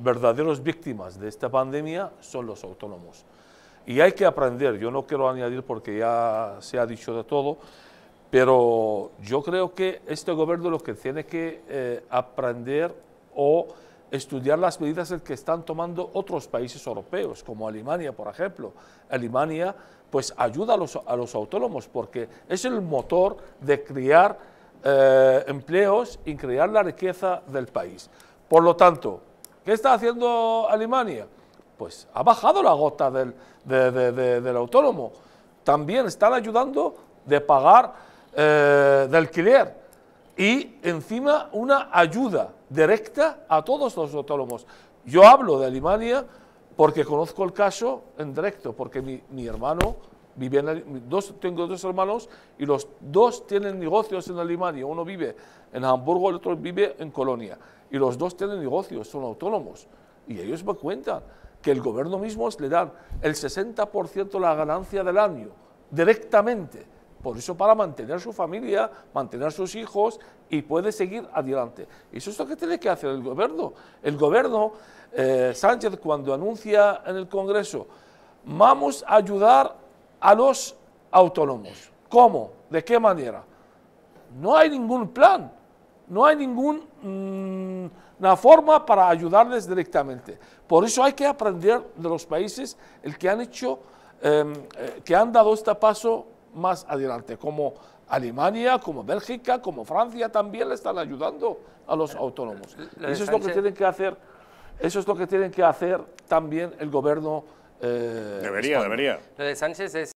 verdaderos víctimas de esta pandemia son los autónomos. Y hay que aprender, yo no quiero añadir porque ya se ha dicho de todo, pero yo creo que este gobierno lo que tiene que eh, aprender o estudiar las medidas que están tomando otros países europeos, como Alemania, por ejemplo. Alemania, pues ayuda a los, autónomos porque es el motor de crear eh, empleos y crear la riqueza del país. Por lo tanto, ¿Qué está haciendo Alemania? Pues ha bajado la gota del, autónomo. También están ayudando de pagar eh, de alquiler y encima una ayuda directa a todos los autónomos. Yo hablo de Alemania porque conozco el caso en directo, porque mi, mi hermano dos, tengo dos hermanos y los dos tienen negocios en Alemania. Uno vive en Hamburgo, el otro vive en Colonia. Y los dos tienen negocios, son autónomos. Y ellos me cuentan que el gobierno mismo le dan el 60% de la ganancia del año, directamente. Por eso para mantener su familia, mantener sus hijos y puede seguir adelante. ¿Y Eso es lo que tiene que hacer el gobierno. El gobierno, eh, Sánchez, cuando anuncia en el Congreso, vamos a ayudar a los autónomos. ¿Cómo? ¿De qué manera? No hay ningún plan, no hay ninguna mm, forma para ayudarles directamente. Por eso hay que aprender de los países el que han hecho, em, eh, que han dado este paso más adelante, como Alemania, como Bélgica, como Francia también le están ayudando a los autónomos. Eh, eso es lo que tienen que hacer. Eso es lo que tienen que hacer también el gobierno. Eh, debería, debería. de Sánchez es